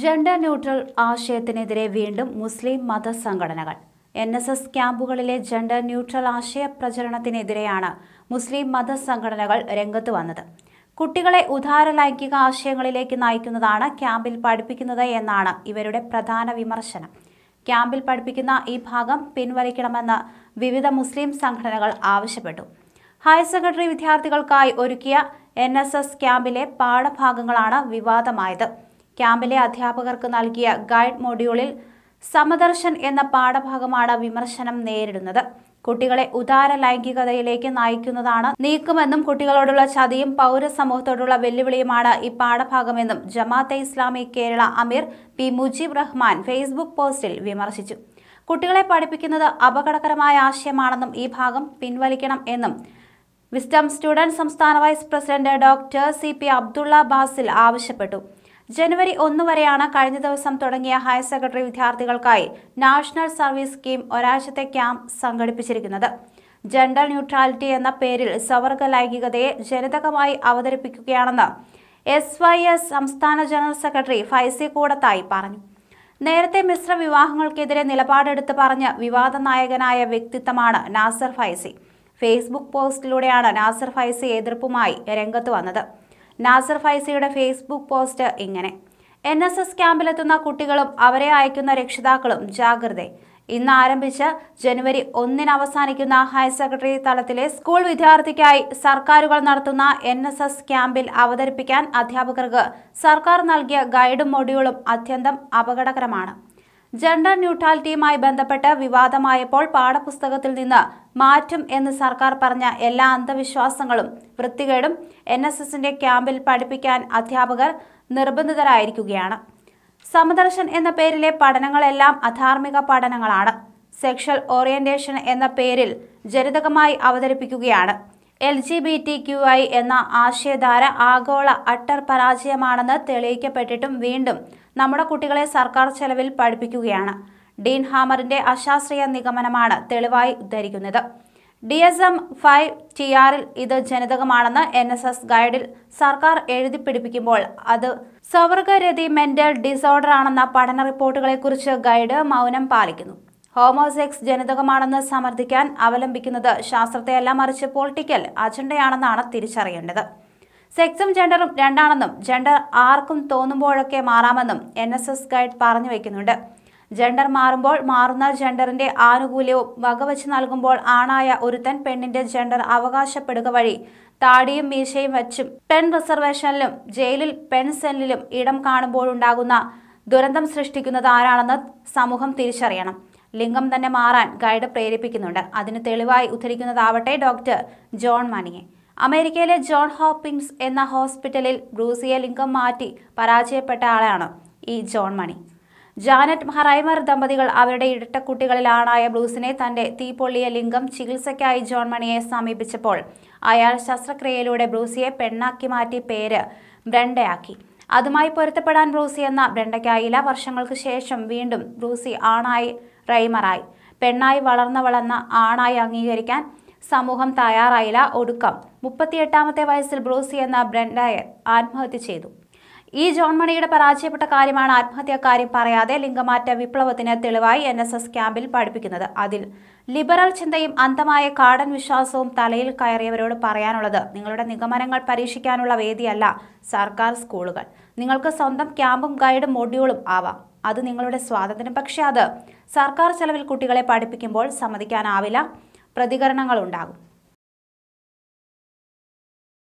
gender neutral ആശയത്തിനെതിരെ വീണ്ടും മുസ്ലിം മത സംഘടനകൾ എൻ എസ് എസ് ക്യാമ്പുകളിലെ ജെൻഡർ ന്യൂട്രൽ ആശയ പ്രചരണത്തിനെതിരെയാണ് മുസ്ലിം മത സംഘടനകൾ രംഗത്ത് വന്നത് കുട്ടികളെ ഉദാര ലൈംഗിക ആശയങ്ങളിലേക്ക് നയിക്കുന്നതാണ് ക്യാമ്പിൽ പഠിപ്പിക്കുന്നത് എന്നാണ് ഇവരുടെ പ്രധാന വിമർശനം ക്യാമ്പിൽ പഠിപ്പിക്കുന്ന ഈ ഭാഗം പിൻവലിക്കണമെന്ന് വിവിധ മുസ്ലിം സംഘടനകൾ ആവശ്യപ്പെട്ടു ഹയർ സെക്കൻഡറി വിദ്യാർത്ഥികൾക്കായി ഒരുക്കിയ എൻ ക്യാമ്പിലെ പാഠഭാഗങ്ങളാണ് വിവാദമായത് ക്യാമ്പിലെ അധ്യാപകർക്ക് നൽകിയ ഗൈഡ് മൊഡ്യൂളിൽ സമദർശൻ എന്ന പാഠഭാഗമാണ് വിമർശനം നേരിടുന്നത് കുട്ടികളെ ഉദാര ലൈംഗികതയിലേക്ക് നയിക്കുന്നതാണ് നീക്കുമെന്നും കുട്ടികളോടുള്ള ചതിയും പൗരസമൂഹത്തോടുള്ള വെല്ലുവിളിയുമാണ് ഈ പാഠഭാഗമെന്നും ജമാഅത്തെ ഇസ്ലാമി കേരള അമീർ പി മുജീബ് റഹ്മാൻ ഫേസ്ബുക്ക് പോസ്റ്റിൽ വിമർശിച്ചു കുട്ടികളെ പഠിപ്പിക്കുന്നത് അപകടകരമായ ആശയമാണെന്നും ഈ ഭാഗം പിൻവലിക്കണം എന്നും വിസ്ഡം സ്റ്റുഡൻറ് സംസ്ഥാന vice president doctor C P Abdulla Basil ആവശ്യപ്പെട്ടു ജനുവരി ഒന്ന് വരെയാണ് കഴിഞ്ഞ ദിവസം തുടങ്ങിയ ഹയർ സെക്കൻഡറി വിദ്യാർത്ഥികൾക്കായി നാഷണൽ സർവീസ് സ്കീം ഒരാഴ്ചത്തെ ക്യാമ്പ് സംഘടിപ്പിച്ചിരിക്കുന്നത് ജെൻഡർ ന്യൂട്രാലിറ്റി എന്ന പേരിൽ സവർഗ ലൈംഗികതയെ ജനിതകമായി അവതരിപ്പിക്കുകയാണെന്ന് എസ് വൈ എസ് സംസ്ഥാന ജനറൽ സെക്രട്ടറി ഫൈസി കൂടത്തായി പറഞ്ഞു നേരത്തെ മിശ്ര വിവാഹങ്ങൾക്കെതിരെ നിലപാടെടുത്ത് പറഞ്ഞ വിവാദ നായകനായ വ്യക്തിത്വമാണ് നാസർ ഫൈസി ഫേസ്ബുക്ക് പോസ്റ്റിലൂടെയാണ് നാസർ ഫൈസി എതിർപ്പുമായി രംഗത്ത് വന്നത് നാസർ ഫൈസയുടെ ഫേസ്ബുക്ക് പോസ്റ്റ് ഇങ്ങനെ എൻ എസ് എസ് ക്യാമ്പിലെത്തുന്ന കുട്ടികളും അവരെ അയക്കുന്ന രക്ഷിതാക്കളും ജാഗ്രത ഇന്ന് ആരംഭിച്ച് ജനുവരി ഒന്നിന് അവസാനിക്കുന്ന ഹയർ സെക്കൻഡറി തലത്തിലെ സ്കൂൾ വിദ്യാർത്ഥിക്കായി സർക്കാരുകൾ നടത്തുന്ന എൻ എസ് എസ് ക്യാമ്പിൽ അവതരിപ്പിക്കാൻ അധ്യാപകർക്ക് സർക്കാർ നൽകിയ ഗൈഡും മൊഡ്യൂളും അത്യന്തം അപകടകരമാണ് ജെൻഡർ ന്യൂട്രാലിറ്റിയുമായി ബന്ധപ്പെട്ട് വിവാദമായപ്പോൾ പാഠപുസ്തകത്തിൽ നിന്ന് മാറ്റും എന്ന് സർക്കാർ പറഞ്ഞ എല്ലാ അന്ധവിശ്വാസങ്ങളും വൃത്തികേടും എൻ എസ് എസിന്റെ ക്യാമ്പിൽ പഠിപ്പിക്കാൻ അധ്യാപകർ നിർബന്ധിതരായിരിക്കുകയാണ് സമദർശൻ എന്ന പേരിലെ പഠനങ്ങളെല്ലാം അധാർമിക പഠനങ്ങളാണ് സെക്ഷൽ ഓറിയന്റേഷൻ എന്ന പേരിൽ ജനിതകമായി അവതരിപ്പിക്കുകയാണ് L G B T Q I എന്ന ആശയധാര ആഗോള അട്ടർ പരാജയമാണെന്ന് തെളിയിക്കപ്പെട്ടിട്ടും വീണ്ടും നമ്മുടെ കുട്ടികളെ സർക്കാർ ചെലവിൽ പഠിപ്പിക്കുകയാണ് ഡീൻ ഹാമറിന്റെ അശാസ്ത്രീയ നിഗമനമാണ് തെളിവായി ഉദ്ധരിക്കുന്നത് D S M five T ആറിൽ ഇത് ജനിതകമാണെന്ന് എൻ എസ് എസ് ഗൈഡിൽ സർക്കാർ എഴുതി പിടിപ്പിക്കുമ്പോൾ അത് സ്വവർഗരതി മെന്റൽ ഡിസോർഡർ ആണെന്ന പഠന റിപ്പോർട്ടുകളെക്കുറിച്ച് ഗൈഡ് മൗനം പാലിക്കുന്നു ഹോമോസെക്സ് ജനിതകമാണെന്ന് സമർത്ഥിക്കാൻ അവലംബിക്കുന്നത് ശാസ്ത്രത്തെയല്ല മറിച്ച് പൊളിറ്റിക്കൽ അജണ്ടയാണെന്നാണ് തിരിച്ചറിയേണ്ടത് സെക്സും ജെൻഡറും രണ്ടാണെന്നും ജെൻഡർ ആർക്കും തോന്നുമ്പോഴൊക്കെ മാറാമെന്നും എൻ എസ് എസ് ഗൈഡ് പറഞ്ഞു വയ്ക്കുന്നുണ്ട് ജെൻഡർ മാറുമ്പോൾ മാറുന്ന ജെൻഡറിന്റെ ആനുകൂല്യവും വകവച്ച് നൽകുമ്പോൾ ആണായ ഒരുത്തൻ പെണ്ണിന്റെ ജെൻഡർ അവകാശപ്പെടുക വഴി താടിയും മീശയും വച്ചും പെൺ റിസർവേഷനിലും ജയിലിൽ പെൺ സെല്ലിലും ഇടം കാണുമ്പോഴുണ്ടാകുന്ന ദുരന്തം സൃഷ്ടിക്കുന്നത് ആരാണെന്ന് സമൂഹം തിരിച്ചറിയണം ലിംഗം തന്നെ മാറാൻ ഗൈഡ് പ്രേരിപ്പിക്കുന്നുണ്ട് അതിന് തെളിവായി ഉദ്ധരിക്കുന്നതാവട്ടെ ഡോക്ടർ ജോൺ മണിയെ അമേരിക്കയിലെ ജോൺ ഹോപ്പിങ്സ് എന്ന ഹോസ്പിറ്റലിൽ ബ്രൂസിയെ ലിംഗം മാറ്റി പരാജയപ്പെട്ട ആളാണ് ഈ ജോൺ മണി ജാനറ്റ് ഹറൈമർ ദമ്പതികൾ അവരുടെ ഇരട്ടക്കുട്ടികളിൽ ആണായ ബ്ലൂസിനെ തന്റെ തീപൊള്ളിയ ലിംഗം ചികിത്സയ്ക്കായി ജോൺ മണിയെ സമീപിച്ചപ്പോൾ അയാൾ ശസ്ത്രക്രിയയിലൂടെ ബ്ലൂസിയെ പെണ്ണാക്കി മാറ്റി പേര് ബ്രണ്ടയാക്കി അതുമായി പൊരുത്തപ്പെടാൻ ബ്രൂസി എന്ന വെണ്ടയ്ക്കായില വർഷങ്ങൾക്ക് ശേഷം വീണ്ടും ബ്രൂസി ആണായി റൈമറായി പെണ്ണായി വളർന്ന വളർന്ന ആണായി അംഗീകരിക്കാൻ സമൂഹം തയ്യാറായില്ല ഒടുക്കം മുപ്പത്തിയെട്ടാമത്തെ വയസ്സിൽ ബ്രൂസി എന്ന ബ്രണ്ടയർ ആത്മഹത്യ ചെയ്തു ഈ ജോൺ മണിയുടെ പരാജയപ്പെട്ട കാര്യമാണ് ആത്മഹത്യാക്കാര്യം കാര്യം പറയാതെ ലിംഗമാറ്റ വിപ്ലവത്തിന് തെളിവായി എൻ എസ് എസ് ക്യാമ്പിൽ പഠിപ്പിക്കുന്നത് അതിൽ ലിബറൽ ചിന്തയും അന്തമായ കാടൻ വിശ്വാസവും തലയിൽ കയറിയവരോട് പറയാനുള്ളത് നിങ്ങളുടെ നിഗമനങ്ങൾ പരീക്ഷിക്കാനുള്ള വേദിയല്ല സർക്കാർ സ്കൂളുകൾ നിങ്ങൾക്ക് സ്വന്തം ക്യാമ്പും ഗൈഡും മൊഡ്യൂളും ആവാം അത് നിങ്ങളുടെ സ്വാതന്ത്ര്യം പക്ഷേ അത് സർക്കാർ ചെലവിൽ കുട്ടികളെ പഠിപ്പിക്കുമ്പോൾ സമ്മതിക്കാനാവില്ല പ്രതികരണങ്ങളുണ്ടാകും